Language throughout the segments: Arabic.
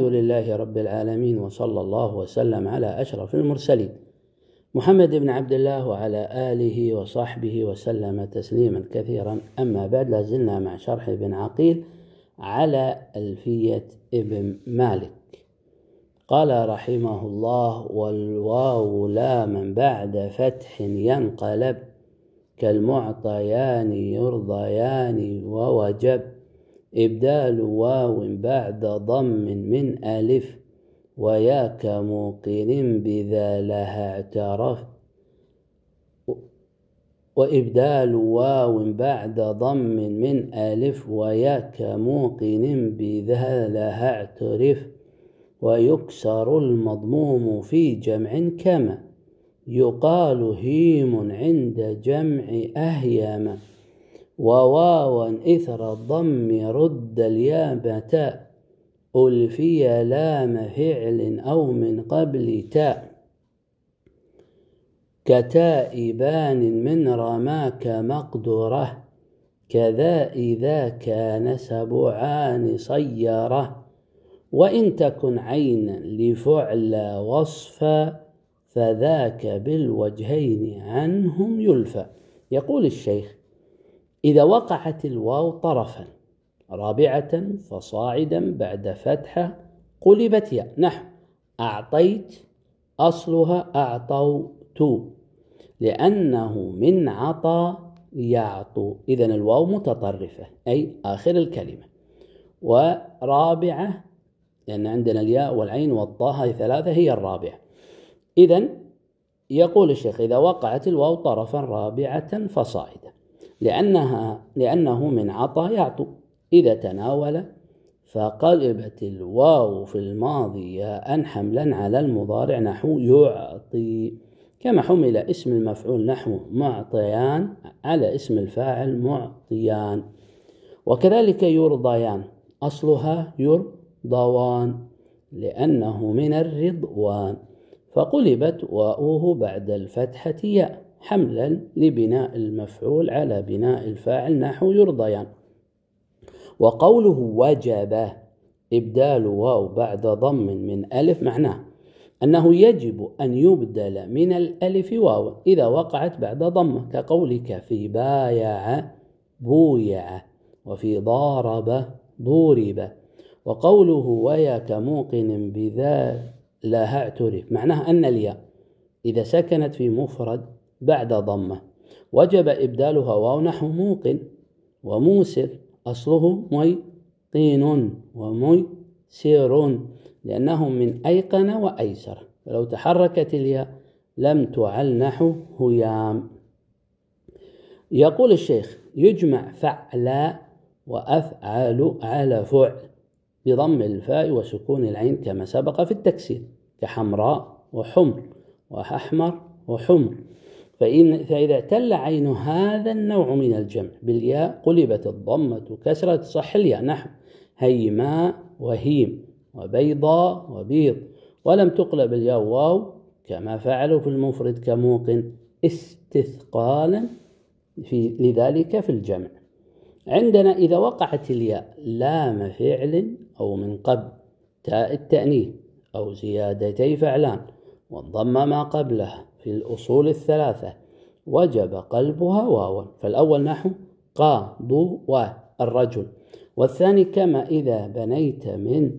الحمد لله رب العالمين وصلى الله وسلم على أشرف المرسلين محمد بن عبد الله وعلى آله وصحبه وسلم تسليما كثيرا أما بعد لازلنا مع شرح ابن عقيل على ألفية ابن مالك قال رحمه الله والواو لا من بعد فتح ينقلب كالمعطيان يرضيان ووجب إبدال واو بعد ضم من ألف ويا كموقن بذا لها اعترف وإبدال واو بعد ضم من ألف ويا كموقن بذا لها اعترف ويكسر المضموم في جمع كما يقال هيم عند جمع أهيما وواوا إثر الضم رد الياء تاء ألفي لام فعل أو من قبل تاء كتائبان من رماك مقدره كذا إذا كان سبعان صيره وإن تكن عينا لفعل وصفا فذاك بالوجهين عنهم يلفى يقول الشيخ إذا وقعت الواو طرفا رابعة فصاعدا بعد فتحة قلبت ياء نحو أعطيت أصلها أعطوت لأنه من عطى يعطو إذا الواو متطرفة أي آخر الكلمة ورابعة لأن عندنا الياء والعين والطاء هذه ثلاثة هي الرابعة إذا يقول الشيخ إذا وقعت الواو طرفا رابعة فصاعدا لأنها لأنه من عطى يعطو إذا تناول فقلبت الواو في الماضي ياء حملا على المضارع نحو يعطي كما حمل اسم المفعول نحو معطيان على اسم الفاعل معطيان وكذلك يرضيان أصلها يرضوان لأنه من الرضوان فقلبت واؤه بعد الفتحة ياء حملا لبناء المفعول على بناء الفاعل نحو يرضيان وقوله وجب إبدال واو بعد ضم من ألف معناه أنه يجب أن يبدل من الألف واو إذا وقعت بعد ضمة كقولك في بايع بويع وفي ضارب ضورب وقوله ويا كموقن بذا لها اعترف معناه أن الياء إذا سكنت في مفرد بعد ضمة وجب إبدالها واو نحو موقن وموسر أصله ميقين وميسر لأنه من أيقن وأيسر فلو تحركت الياء لم تعل نحو هيام يقول الشيخ يجمع فعلا وأفعل على فعل بضم الفاء وسكون العين كما سبق في التكسير كحمراء وحمر وأحمر وحمر فإن فإذا اعتل عين هذا النوع من الجمع بالياء قلبت الضمة كسرة صح الياء نحو هيماء وهيم وبيضاء وبيض ولم تقلب الياء واو كما فعلوا في المفرد كموقن استثقالا في لذلك في الجمع عندنا إذا وقعت الياء لام فعل أو من قبل تاء التأنيث أو زيادتي فعلان والضم ما قبلها في الأصول الثلاثة وجب قلبها واوا فالأول نحو قاضوا و الرجل والثاني كما إذا بنيت من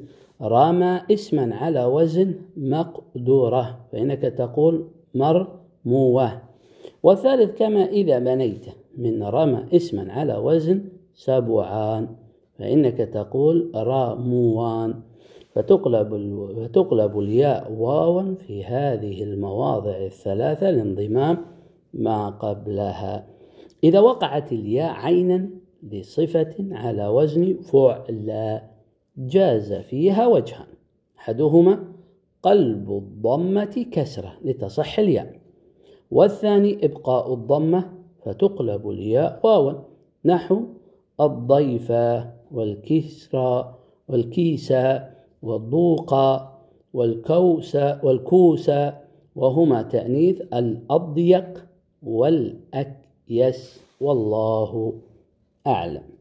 رمى اسما على وزن مقدورة فإنك تقول مرموة والثالث كما إذا بنيت من رمى اسما على وزن سبعان فإنك تقول راموان فتقلب, فتقلب الياء واوا في هذه المواضع الثلاثة لانضمام ما قبلها إذا وقعت الياء عينا لصفة على وزن فعلى جاز فيها وجهان أحدهما قلب الضمة كسرة لتصح الياء والثاني إبقاء الضمة فتقلب الياء واوا نحو الضيف والكسرى والكيسة والضوق والكوس والكوس وهما تأنيث الأضيق والأكيس والله أعلم